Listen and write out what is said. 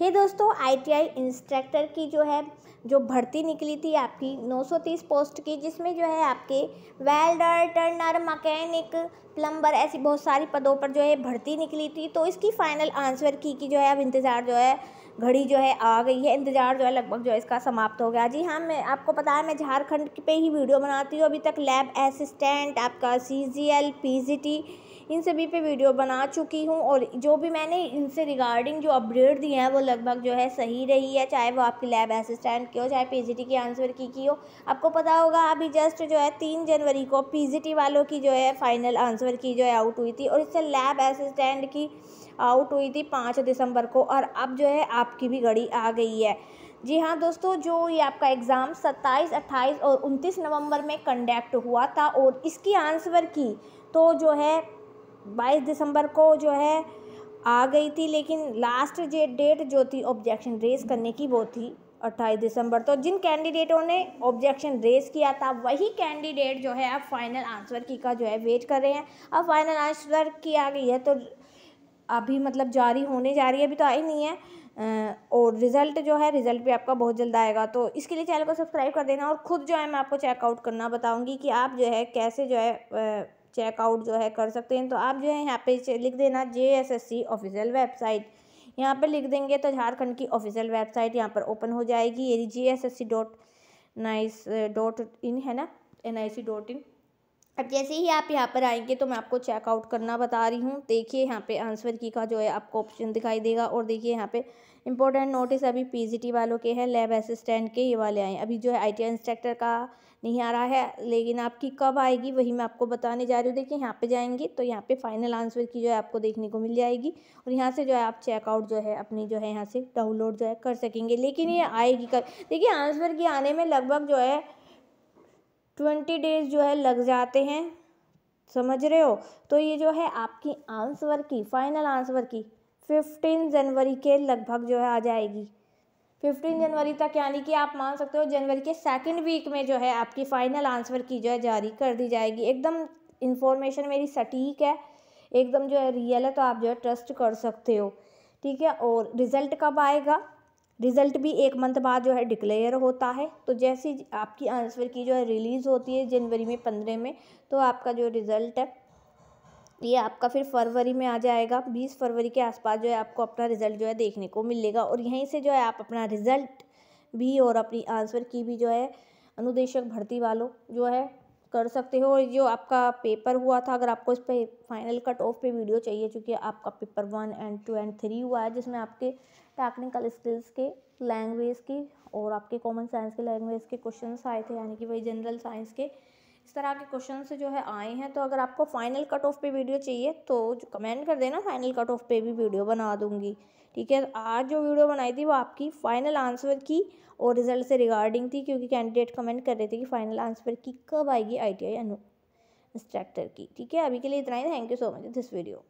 हे दोस्तों ITI instructor की जो है जो भर्ती निकली थी आपकी 930 पोस्ट की जिसमें जो है आपके वेल्डर टर्नर मकैनिक प्लम्बर ऐसी बहुत सारी पदों पर जो है भर्ती निकली थी तो इसकी फ़ाइनल आंसर की कि जो है अब इंतज़ार जो है घड़ी जो है आ गई है इंतज़ार जो है लगभग जो है इसका समाप्त हो गया जी हाँ मैं आपको पता है मैं झारखंड पे ही वीडियो बनाती हूँ अभी तक लैब असिस्टेंट आपका C G L P G T इन सभी पे वीडियो बना चुकी हूँ और जो भी मैंने इनसे रिगार्डिंग जो अपडेट दिए हैं वो लगभग जो है सही रही है चाहे वो आपकी लैब असिस्टेंट की हो चाहे पीजीटी की आंसर की की हो आपको पता होगा अभी जस्ट जो है तीन जनवरी को पीजीटी वालों की जो है फाइनल आंसर की जो है आउट हुई थी और इससे लैब असिस्टेंट की आउट हुई थी पाँच दिसंबर को और अब जो है आपकी भी घड़ी आ गई है जी हाँ दोस्तों जो ये आपका एग्ज़ाम 27, 28 और 29 नवंबर में कंडक्ट हुआ था और इसकी आंसर की तो जो है बाईस दिसंबर को जो है आ गई थी लेकिन लास्ट जो डेट जो थी ऑब्जेक्शन रेज करने की वो थी अट्ठाईस दिसंबर तो जिन कैंडिडेटों ने ऑब्जेक्शन रेज किया था वही कैंडिडेट जो है अब फाइनल आंसर की का जो है वेट कर रहे हैं अब फाइनल आंसर की आ गई है तो अभी मतलब जारी होने जा रही है अभी तो आई नहीं है और रिज़ल्ट जो है रिज़ल्ट भी आपका बहुत जल्द आएगा तो इसके लिए चैनल को सब्सक्राइब कर देना और ख़ुद जो है मैं आपको चेकआउट करना बताऊँगी कि आप जो है कैसे जो है चेकआउट जो है कर सकते हैं तो आप जो है यहाँ पे लिख देना J S S C official website यहाँ पर लिख देंगे तो झारखंड की ऑफिशियल वेबसाइट यहाँ पर ओपन हो जाएगी ये J S S C dot nice dot in है ना N I C dot in अब जैसे ही आप यहाँ पर आएंगे तो मैं आपको चेकआउट करना बता रही हूँ देखिए यहाँ पे आंसर की का जो है आपको ऑप्शन दिखाई देगा और देखिए यहाँ पे इंपॉर्टेंट नोटिस अभी पीजीटी वालों के हैं लैब असिस्टेंट के ये वाले आए अभी जो है आईटी इंस्ट्रक्टर का नहीं आ रहा है लेकिन आपकी कब आएगी वही मैं आपको बताने जा रही हूँ देखिए यहाँ पे जाएंगे तो यहाँ पे फाइनल आंसर की जो है आपको देखने को मिल जाएगी और यहाँ से जो है आप चेकआउट जो है अपनी जो है यहाँ से डाउनलोड जो है कर सकेंगे लेकिन ये आएगी कब देखिए आंसर की आने में लगभग जो है ट्वेंटी डेज जो है लग जाते हैं समझ रहे हो तो ये जो है आपकी answer key final answer key fifteen जनवरी के लगभग जो है आ जाएगी फिफ्टीन जनवरी तक यानी कि आप मान सकते हो जनवरी के सेकंड वीक में जो है आपकी फ़ाइनल आंसर की जो है जारी कर दी जाएगी एकदम इन्फॉर्मेशन मेरी सटीक है एकदम जो है रियल है तो आप जो है ट्रस्ट कर सकते हो ठीक है और रिज़ल्ट कब आएगा रिज़ल्ट भी एक मंथ बाद जो है डिक्लेयर होता है तो जैसे आपकी आंसर की जो है रिलीज़ होती है जनवरी में पंद्रह में तो आपका जो रिज़ल्ट है ये आपका फिर फरवरी में आ जाएगा बीस फरवरी के आसपास जो है आपको अपना रिज़ल्ट जो है देखने को मिलेगा और यहीं से जो है आप अपना रिज़ल्ट भी और अपनी आंसर की भी जो है अनुदेशक भर्ती वालों जो है कर सकते हो और जो आपका पेपर हुआ था अगर आपको इस पर फाइनल कट ऑफ पे वीडियो चाहिए चूँकि आपका paper one and two and three हुआ है जिसमें आपके टेक्निकल स्किल्स के लैंग्वेज की और आपके कॉमन साइंस के लैंग्वेज के क्वेश्चंस आए थे यानी कि वही जनरल साइंस के इस तरह के क्वेश्चन जो है आए हैं तो अगर आपको फाइनल कट ऑफ पे वीडियो चाहिए तो कमेंट कर देना फाइनल कट ऑफ पे भी वीडियो बना दूंगी ठीक है आज जो वीडियो बनाई थी वो आपकी फाइनल आंसर की और रिजल्ट से रिगार्डिंग थी क्योंकि कैंडिडेट कमेंट कर रहे थे कि फाइनल आंसर की कब आएगी आई टी आई इंस्ट्रक्टर की ठीक है अभी के लिए इतना ही thank you so much this video